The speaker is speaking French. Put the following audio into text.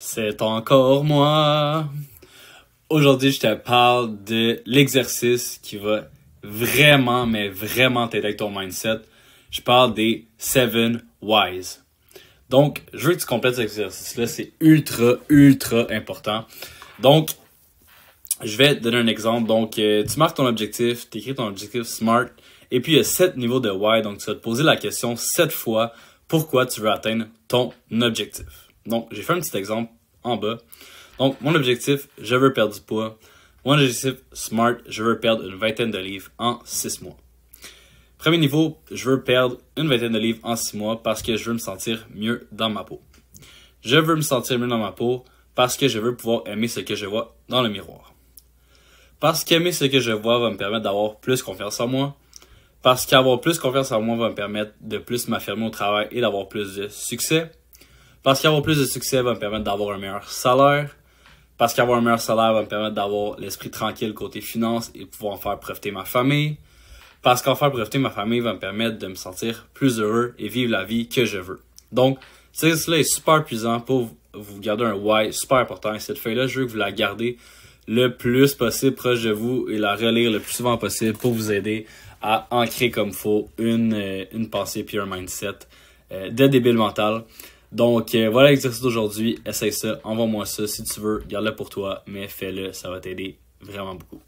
C'est encore moi. Aujourd'hui, je te parle de l'exercice qui va vraiment, mais vraiment t'aider avec ton mindset. Je parle des 7 whys. Donc, je veux que tu complètes cet exercice-là. C'est ultra, ultra important. Donc, je vais te donner un exemple. Donc, euh, tu marques ton objectif, tu écris ton objectif SMART, et puis il y a 7 niveaux de why. Donc, tu vas te poser la question 7 fois pourquoi tu veux atteindre ton objectif. Donc, j'ai fait un petit exemple en bas. Donc, mon objectif, je veux perdre du poids. Mon objectif, smart, je veux perdre une vingtaine de livres en 6 mois. Premier niveau, je veux perdre une vingtaine de livres en 6 mois parce que je veux me sentir mieux dans ma peau. Je veux me sentir mieux dans ma peau parce que je veux pouvoir aimer ce que je vois dans le miroir. Parce qu'aimer ce que je vois va me permettre d'avoir plus confiance en moi. Parce qu'avoir plus confiance en moi va me permettre de plus m'affirmer au travail et d'avoir plus de succès. Parce qu'avoir plus de succès va me permettre d'avoir un meilleur salaire. Parce qu'avoir un meilleur salaire va me permettre d'avoir l'esprit tranquille côté finance et pouvoir en faire profiter ma famille. Parce qu'en faire profiter ma famille va me permettre de me sentir plus heureux et vivre la vie que je veux. Donc, cela est super puissant pour vous garder un why super important. Et cette feuille-là, je veux que vous la gardez le plus possible proche de vous et la relire le plus souvent possible pour vous aider à ancrer comme faut une, euh, pensée puis un mindset euh, de débile mental. Donc euh, voilà l'exercice d'aujourd'hui. Essaye ça, envoie-moi ça si tu veux, garde-le pour toi, mais fais-le, ça va t'aider vraiment beaucoup.